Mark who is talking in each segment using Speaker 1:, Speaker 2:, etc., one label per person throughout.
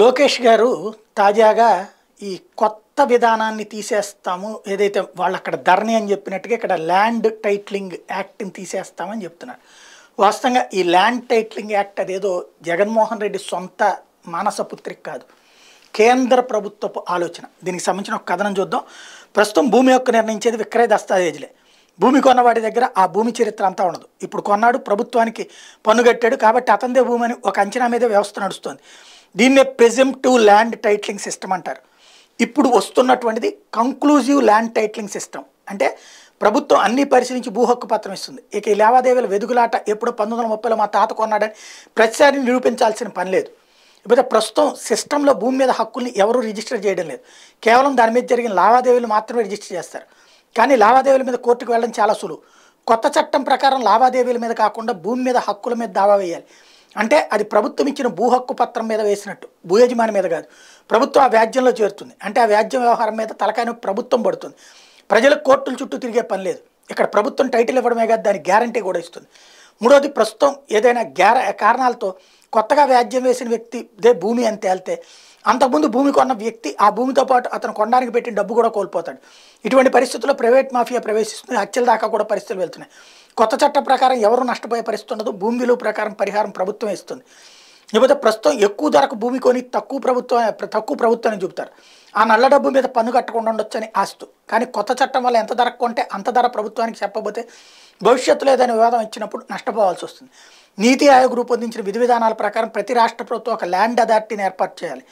Speaker 1: లోకేష్ గారు తాజాగా ఈ కొత్త విధానాన్ని తీసేస్తాము ఏదైతే వాళ్ళు అక్కడ ధరణి అని చెప్పినట్టుగా ఇక్కడ ల్యాండ్ టైట్లింగ్ యాక్ట్ని తీసేస్తామని చెప్తున్నారు వాస్తవంగా ఈ ల్యాండ్ టైట్లింగ్ యాక్ట్ అదేదో జగన్మోహన్ రెడ్డి సొంత మానసపుత్రిక కాదు కేంద్ర ప్రభుత్వపు ఆలోచన దీనికి సంబంధించిన ఒక కథనం చూద్దాం ప్రస్తుతం భూమి యొక్క నిర్ణయించేది విక్రయ దస్తావేజ్లే భూమి కొన్నవాడి దగ్గర ఆ భూమి చరిత్ర అంతా ఉండదు ఇప్పుడు కొన్నాడు ప్రభుత్వానికి పన్ను కట్టాడు కాబట్టి అతందే భూమి అని ఒక అంచనా మీద వ్యవస్థ నడుస్తుంది దీన్నే ప్రెజెంప్టివ్ ల్యాండ్ టైట్లింగ్ సిస్టమ్ అంటారు ఇప్పుడు వస్తున్నటువంటిది కంక్లూజివ్ ల్యాండ్ టైట్లింగ్ సిస్టమ్ అంటే ప్రభుత్వం అన్ని పరిశీలించి భూహక్కు పత్రం ఇస్తుంది ఇక ఈ లావాదేవీల వెదుగులాట ఎప్పుడో పంతొమ్మిది వందల ముప్పైలో మా తాత కొన్నాడని ప్రతిసారి నిరూపించాల్సిన పని లేదు ఇకపోతే ప్రస్తుతం సిస్టంలో భూమి మీద హక్కుల్ని ఎవరు రిజిస్టర్ చేయడం లేదు కేవలం దాని మీద జరిగిన లావాదేవీలు మాత్రమే రిజిస్టర్ చేస్తారు కానీ లావాదేవీల మీద కోర్టుకు వెళ్ళడం చాలా సులువు కొత్త చట్టం ప్రకారం లావాదేవీల మీద కాకుండా భూమి మీద హక్కుల మీద దావా వేయాలి అంటే అది ప్రభుత్వం ఇచ్చిన భూ హక్కు పత్రం మీద వేసినట్టు భూ యజమాని మీద కాదు ప్రభుత్వం ఆ వ్యాజ్యంలో చేరుతుంది అంటే ఆ వ్యాజ్యం వ్యవహారం మీద తలకాయన ప్రభుత్వం పడుతుంది ప్రజలకు కోర్టుల చుట్టూ తిరిగే పని లేదు ఇక్కడ ప్రభుత్వం టైటిల్ ఇవ్వడమే కాదు దాని గ్యారంటీ కూడా ఇస్తుంది మూడోది ప్రస్తుతం ఏదైనా గ్యార కారణాలతో కొత్తగా వ్యాజ్యం వేసిన వ్యక్తి దే భూమి అని తేలితే అంతకుముందు భూమి కొన్న వ్యక్తి ఆ భూమితో పాటు అతను కొనడానికి పెట్టిన డబ్బు కూడా కోల్పోతాడు ఇటువంటి పరిస్థితుల్లో ప్రైవేట్ మాఫియా ప్రవేశిస్తుంది హత్యల దాకా కూడా పరిస్థితులు వెళ్తున్నాయి కొత్త చట్టం ప్రకారం ఎవరు నష్టపోయే పరిస్థితి ఉండదు భూమి విలువ ప్రకారం పరిహారం ప్రభుత్వం ఇస్తుంది లేకపోతే ప్రస్తుతం ఎక్కువ ధరకు భూమి కొని తక్కువ ప్రభుత్వం తక్కువ ప్రభుత్వాన్ని చూపుతారు ఆ నల్ల డబ్బు మీద పన్ను కట్టకుండా ఉండొచ్చని ఆస్తు కానీ కొత్త చట్టం వల్ల ఎంత ధరకు కొంటే అంత ధర ప్రభుత్వానికి చెప్పబోతే భవిష్యత్తులో ఏదైనా వివాదం ఇచ్చినప్పుడు నష్టపోవాల్సి వస్తుంది నీతి ఆయోగ్ రూపొందించిన విధి విధానాల ప్రకారం ప్రతి రాష్ట్ర ప్రభుత్వం ఒక ల్యాండ్ అథారిటీని ఏర్పాటు చేయాలి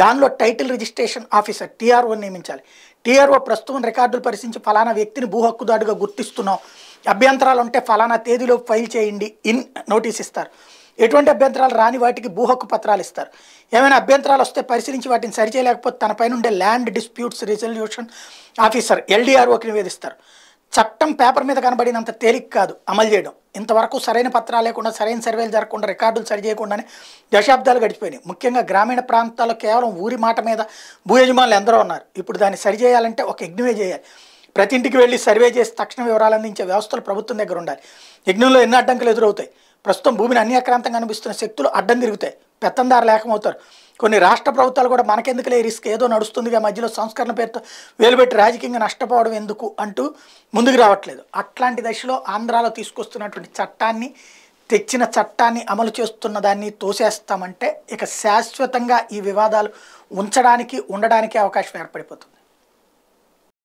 Speaker 1: దానిలో టైటిల్ రిజిస్ట్రేషన్ ఆఫీసర్ టీఆర్ఓ నియమించాలి టీఆర్ఓ ప్రస్తుతం రికార్డులు పరిశీలించి ఫలానా వ్యక్తిని భూ హక్కుదారుగా గుర్తిస్తున్నాం అభ్యంతరాలు ఉంటే ఫలానా తేదీలో ఫైల్ చేయండి ఇన్ నోటీస్ ఇస్తారు ఎటువంటి అభ్యంతరాలు రాని వాటికి భూహక్కు పత్రాలు ఇస్తారు ఏమైనా అభ్యంతరాలు వస్తే పరిశీలించి వాటిని సరిచేయలేకపోతే తనపైన ఉండే ల్యాండ్ డిస్ప్యూట్స్ రిజల్యూషన్ ఆఫీసర్ ఎల్డీఆర్ఓకి నివేదిస్తారు చట్టం పేపర్ మీద కనబడినంత తేలిక కాదు అమలు చేయడం ఇంతవరకు సరైన పత్రాలు లేకుండా సరైన సర్వేలు జరగకుండా రికార్డులు సరి చేయకుండానే దశాబ్దాలు గడిచిపోయినాయి ముఖ్యంగా గ్రామీణ ప్రాంతాల్లో కేవలం ఊరి మాట మీద భూ యజమానులు ఎందరో ఉన్నారు ఇప్పుడు దాన్ని సరి చేయాలంటే ఒక యజ్ఞమే చేయాలి ప్రతి ఇంటికి వెళ్ళి సర్వే చేసి తక్షణ వివరాలు అందించే వ్యవస్థలు ప్రభుత్వం దగ్గర ఉండాలి యజ్ఞంలో ఎన్ని అడ్డంకులు ఎదురవుతాయి ప్రస్తుతం భూమిని అన్ని అక్రాంతంగా అనిపిస్తున్న శక్తులు అడ్డం తిరుగుతాయి పెత్తందారు లేకమవుతారు కొన్ని రాష్ట్ర ప్రభుత్వాలు కూడా మనకెందుకులే రిస్క్ ఏదో నడుస్తుందిగా మధ్యలో సంస్కరణ పేరుతో వేలుపెట్టి రాజకీయంగా నష్టపోవడం ఎందుకు అంటూ ముందుకు రావట్లేదు అట్లాంటి దశలో ఆంధ్రాలో తీసుకొస్తున్నటువంటి చట్టాన్ని తెచ్చిన చట్టాన్ని అమలు చేస్తున్న దాన్ని తోసేస్తామంటే ఇక శాశ్వతంగా ఈ వివాదాలు ఉంచడానికి ఉండడానికి అవకాశం ఏర్పడిపోతుంది